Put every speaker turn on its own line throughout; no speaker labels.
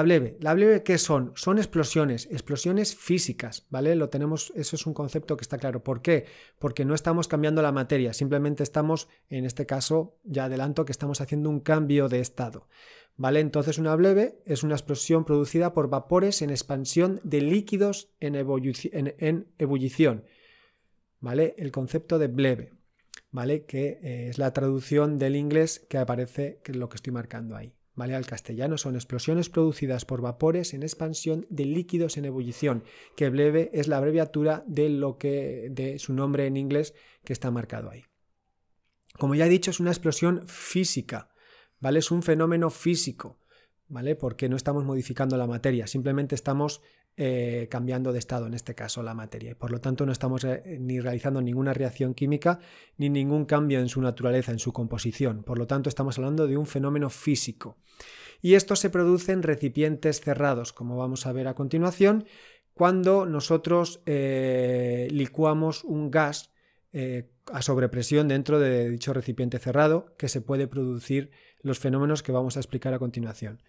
La bleve. ¿La bleve qué son? Son explosiones, explosiones físicas, ¿vale? Lo tenemos, eso es un concepto que está claro. ¿Por qué? Porque no estamos cambiando la materia, simplemente estamos, en este caso, ya adelanto que estamos haciendo un cambio de estado. ¿Vale? Entonces una bleve es una explosión producida por vapores en expansión de líquidos en, en ebullición. ¿Vale? El concepto de bleve, ¿vale? Que eh, es la traducción del inglés que aparece, que es lo que estoy marcando ahí. ¿vale? Al castellano son explosiones producidas por vapores en expansión de líquidos en ebullición, que breve es la abreviatura de lo que de su nombre en inglés que está marcado ahí. Como ya he dicho, es una explosión física, ¿vale? Es un fenómeno físico, ¿vale? Porque no estamos modificando la materia, simplemente estamos eh, cambiando de estado, en este caso la materia. Y por lo tanto no estamos eh, ni realizando ninguna reacción química ni ningún cambio en su naturaleza, en su composición. Por lo tanto estamos hablando de un fenómeno físico. Y esto se produce en recipientes cerrados, como vamos a ver a continuación, cuando nosotros eh, licuamos un gas a sobrepresión dentro de dicho recipiente cerrado, que se puede producir los fenómenos que vamos a explicar a continuación.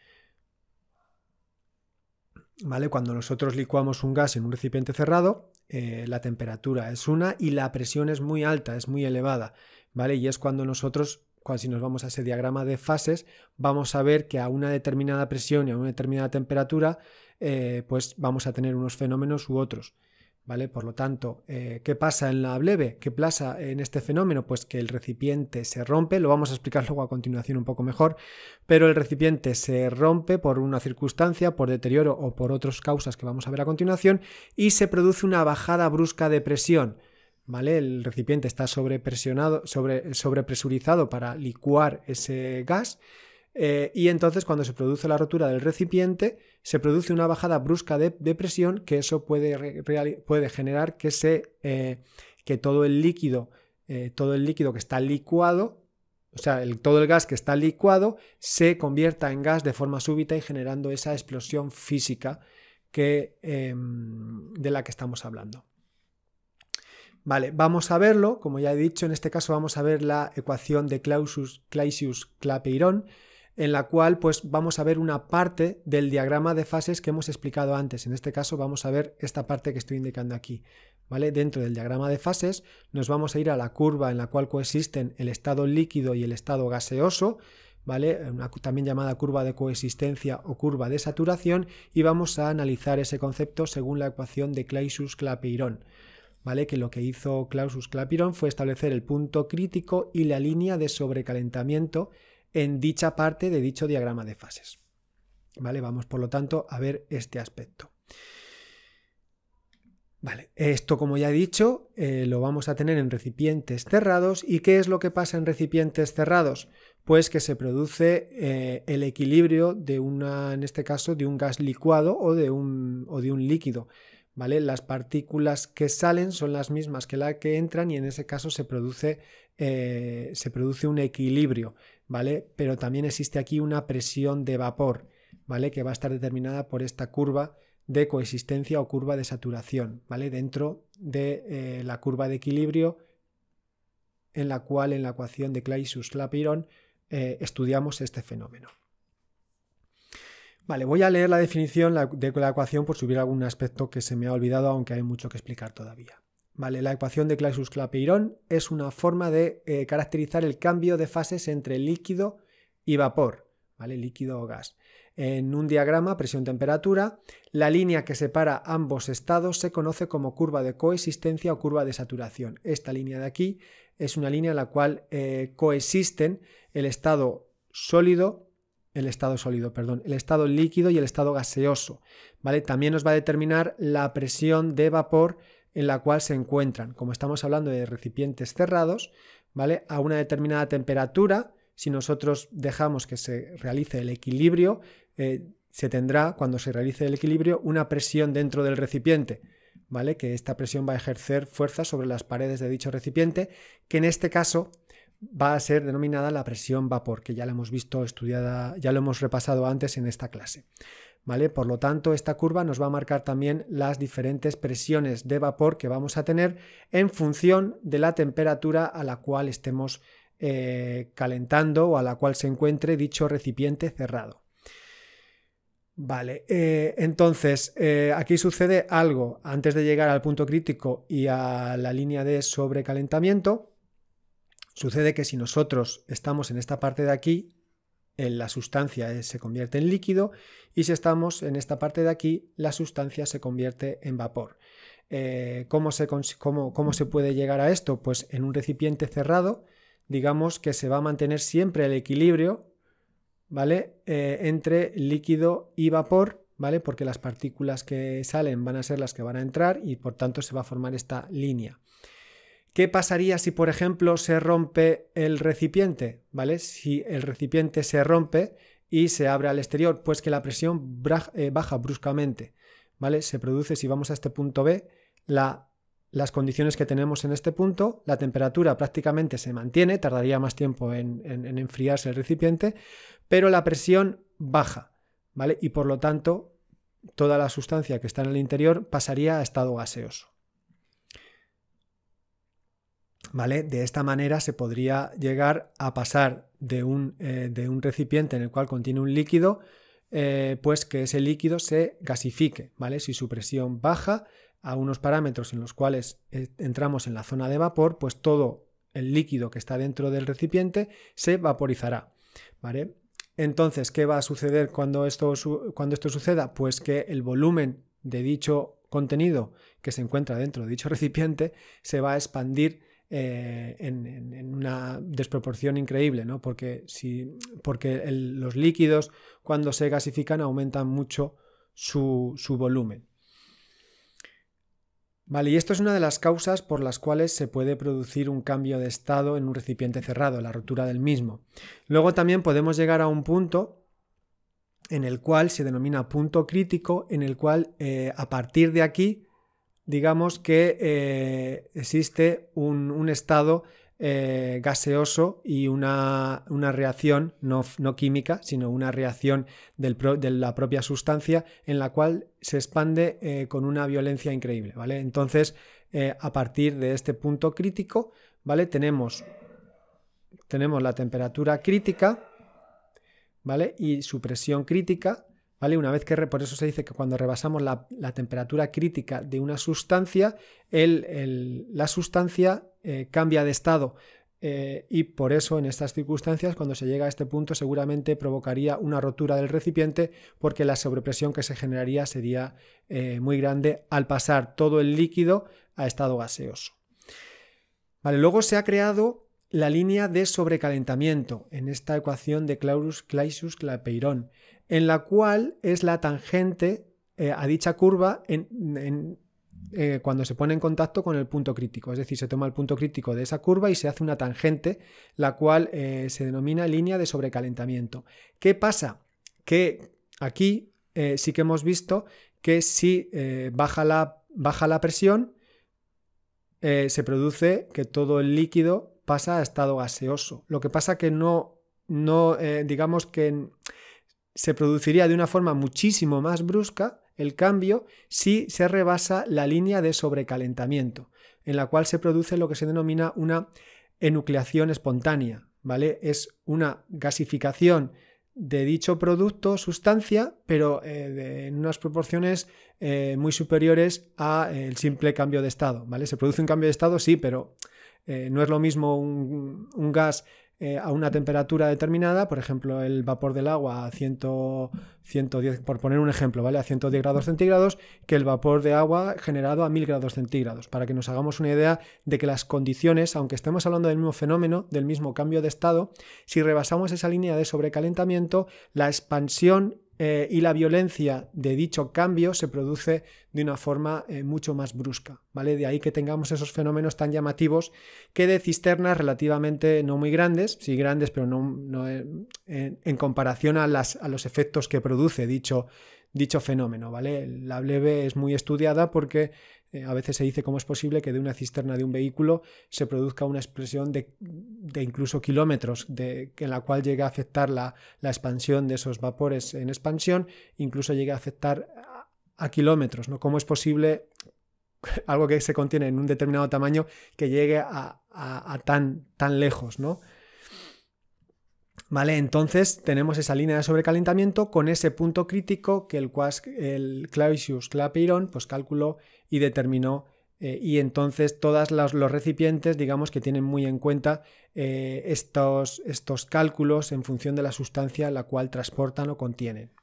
Cuando nosotros licuamos un gas en un recipiente cerrado, eh, la temperatura es una y la presión es muy alta, es muy elevada, ¿vale? Y es cuando nosotros, cuando, si nos vamos a ese diagrama de fases, vamos a ver que a una determinada presión y a una determinada temperatura, eh, pues vamos a tener unos fenómenos u otros. ¿Vale? Por lo tanto, eh, ¿qué pasa en la bleve? ¿Qué pasa en este fenómeno? Pues que el recipiente se rompe, lo vamos a explicar luego a continuación un poco mejor, pero el recipiente se rompe por una circunstancia, por deterioro o por otras causas que vamos a ver a continuación, y se produce una bajada brusca de presión. ¿Vale? El recipiente está sobrepresionado, sobre, sobrepresurizado para licuar ese gas eh, y entonces cuando se produce la rotura del recipiente, se produce una bajada brusca de, presión que eso puede, generar eh, que, todo el líquido, eh, todo el líquido que está licuado, o sea, todo el gas que está licuado se convierta en gas de forma súbita y generando esa explosión física que, em, de la que estamos hablando. Vale, vamos a verlo. Como ya he dicho, en este caso vamos a ver la ecuación de Clausius-Clapeyron. clausius clausius clapeyron en la cual pues vamos a ver una parte del diagrama de fases que hemos explicado antes. En este caso vamos a ver esta parte que estoy indicando aquí. ¿vale? Dentro del diagrama de fases nos vamos a ir a la curva en la cual coexisten el estado líquido y el estado gaseoso, ¿vale? Una, también llamada curva de coexistencia o curva de saturación y vamos a analizar ese concepto según la ecuación de Clausius-Clapeyron. ¿Vale? Que lo que hizo Clausius-Clapeyron fue establecer el punto crítico y la línea de sobrecalentamiento en dicha parte de dicho diagrama de fases. ¿Vale? Vamos, por lo tanto, a ver este aspecto. Vale, esto como ya he dicho, eh, lo vamos a tener en recipientes cerrados. ¿Y qué es lo que pasa en recipientes cerrados? Pues que se produce eh, el equilibrio de una, en este caso, de un gas licuado o de un, de un líquido. ¿Vale? Las partículas que salen son las mismas que las que entran y en ese caso se produce, eh, se produce un equilibrio pero también existe aquí una presión de vapor, ¿vale? Que va a estar determinada por esta curva de coexistencia o curva de saturación, ¿vale? Dentro de eh, la curva de equilibrio en la cual en la ecuación de clausius lapiron eh, estudiamos este fenómeno. Vale, voy a leer la definición de la ecuación por si hubiera algún aspecto que se me ha olvidado, aunque hay mucho que explicar todavía. Vale, la ecuación de Clausius-Clapeyron es una forma de eh, caracterizar el cambio de fases entre líquido y vapor, ¿vale? Líquido o gas. En un diagrama presión-temperatura, la línea que separa ambos estados se conoce como curva de coexistencia o curva de saturación. Esta línea de aquí es una línea en la cual eh, coexisten el estado sólido el estado sólido, perdón, el estado líquido y el estado gaseoso, ¿vale? También nos va a determinar la presión de vapor en la cual se encuentran, como estamos hablando de recipientes cerrados, ¿vale? A una determinada temperatura, si nosotros dejamos que se realice el equilibrio, eh, se tendrá, cuando se realice el equilibrio, una presión dentro del recipiente, ¿vale? Que esta presión va a ejercer fuerza sobre las paredes de dicho recipiente, que en este caso va a ser denominada la presión vapor, que ya la hemos visto estudiada, ya lo hemos repasado antes en esta clase. Por lo tanto, esta curva nos va a marcar también las diferentes presiones de vapor que vamos a tener en función de la temperatura a la cual estemos eh, calentando o a la cual se encuentre dicho recipiente cerrado. Vale, eh, entonces eh, aquí sucede algo antes de llegar al punto crítico y a la línea de sobrecalentamiento. Sucede que si nosotros estamos en esta parte de aquí, la sustancia eh, se convierte en líquido y si estamos en esta parte de aquí, la sustancia se convierte en vapor. Eh, ¿cómo, se puede llegar a esto? Pues en un recipiente cerrado, digamos que se va a mantener siempre el equilibrio ¿vale? Eh, entre líquido y vapor, ¿vale? Porque las partículas que salen van a ser las que van a entrar y por tanto se va a formar esta línea. ¿Qué pasaría si, por ejemplo, se rompe el recipiente? ¿Vale? Si el recipiente se rompe y se abre al exterior, pues que la presión eh, baja bruscamente. ¿Vale? Se produce, si vamos a este punto B, las condiciones que tenemos en este punto, la temperatura prácticamente se mantiene, tardaría más tiempo en, en enfriarse el recipiente, pero la presión baja, ¿vale? Y por lo tanto, toda la sustancia que está en el interior pasaría a estado gaseoso. ¿vale? De esta manera se podría llegar a pasar de un, eh, recipiente en el cual contiene un líquido, eh, pues que ese líquido se gasifique, ¿vale? Si su presión baja a unos parámetros en los cuales eh, entramos en la zona de vapor, pues todo el líquido que está dentro del recipiente se vaporizará, ¿vale? Entonces, ¿qué va a suceder cuando esto, cuando esto suceda? Pues que el volumen de dicho contenido que se encuentra dentro de dicho recipiente se va a expandir eh, en, una desproporción increíble, ¿no? Porque, porque los líquidos cuando se gasifican aumentan mucho su, volumen. Vale, y esto es una de las causas por las cuales se puede producir un cambio de estado en un recipiente cerrado, la rotura del mismo. Luego también podemos llegar a un punto en el cual se denomina punto crítico, en el cual eh, a partir de aquí digamos que eh, existe un, estado eh, gaseoso y una, reacción no, química, sino una reacción de la propia sustancia en la cual se expande eh, con una violencia increíble, ¿vale? Entonces, a partir de este punto crítico, ¿vale? Tenemos, tenemos la temperatura crítica, ¿vale? Y su presión crítica, ¿vale? Una vez que, por eso se dice que cuando rebasamos la, temperatura crítica de una sustancia, la sustancia eh, cambia de estado. Eh, y por eso en estas circunstancias, cuando se llega a este punto, seguramente provocaría una rotura del recipiente porque la sobrepresión que se generaría sería eh, muy grande al pasar todo el líquido a estado gaseoso. Vale, luego se ha creado la línea de sobrecalentamiento en esta ecuación de Clausius-Clapeyron en la cual es la tangente eh, a dicha curva eh, cuando se pone en contacto con el punto crítico. Es decir, se toma el punto crítico de esa curva y se hace una tangente, la cual eh, se denomina línea de sobrecalentamiento. ¿Qué pasa? Que aquí sí que hemos visto que si baja la, baja, la, presión, se produce que todo el líquido pasa a estado gaseoso. Lo que pasa que no, no digamos que se produciría de una forma muchísimo más brusca el cambio si se rebasa la línea de sobrecalentamiento, en la cual se produce lo que se denomina una enucleación espontánea, ¿vale? Es una gasificación de dicho producto, sustancia, pero eh, en unas proporciones eh, muy superiores al eh, simple cambio de estado, ¿vale? Se produce un cambio de estado, sí, pero no es lo mismo un gas eh, a una temperatura determinada, por ejemplo, el vapor del agua a 110, por poner un ejemplo, ¿vale? A 110 grados centígrados, que el vapor de agua generado a 1000 grados centígrados, para que nos hagamos una idea de que las condiciones, aunque estemos hablando del mismo fenómeno, del mismo cambio de estado, si rebasamos esa línea de sobrecalentamiento, la expansión eh, y la violencia de dicho cambio se produce de una forma eh, mucho más brusca, ¿vale? De ahí que tengamos esos fenómenos tan llamativos que de cisternas relativamente no muy grandes, sí grandes, pero no, eh, en, comparación a, a los efectos que produce dicho dicho fenómeno, ¿vale? La bleve es muy estudiada porque eh, a veces se dice cómo es posible que de una cisterna de un vehículo se produzca una expresión de, de incluso kilómetros, de, en la cual llega a afectar la, expansión de esos vapores en expansión, incluso llega a afectar a, kilómetros, ¿no? ¿Cómo es posible algo que se contiene en un determinado tamaño que llegue a, a, a tan, tan lejos, ¿no? ¿Vale? Entonces tenemos esa línea de sobrecalentamiento con ese punto crítico que el, el Clausius Clapeyron pues, calculó y determinó. Eh, y entonces todos los, recipientes, digamos que tienen muy en cuenta eh, estos, estos cálculos en función de la sustancia la cual transportan o contienen.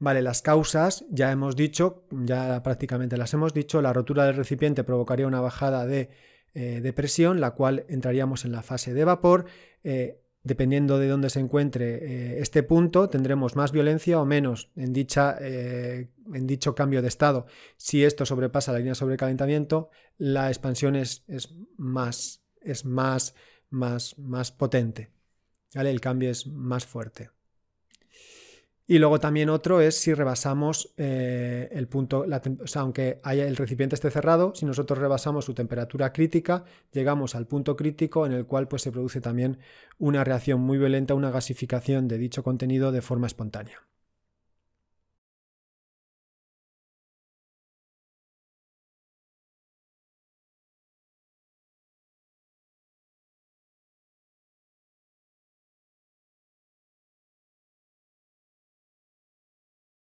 Vale, las causas ya hemos dicho, ya prácticamente las hemos dicho, la rotura del recipiente provocaría una bajada de eh, de presión, la cual entraríamos en la fase de vapor. Eh, dependiendo de dónde se encuentre eh, este punto, tendremos más violencia o menos en, dicha, en, dicho cambio de estado. Si esto sobrepasa la línea de sobrecalentamiento, la expansión es, es más, es más, más potente. ¿vale? El cambio es más fuerte. Y luego también otro es si rebasamos eh, el punto, o sea, aunque haya, el recipiente esté cerrado, si nosotros rebasamos su temperatura crítica, llegamos al punto crítico en el cual pues, se produce también una reacción muy violenta, una gasificación de dicho contenido de forma espontánea.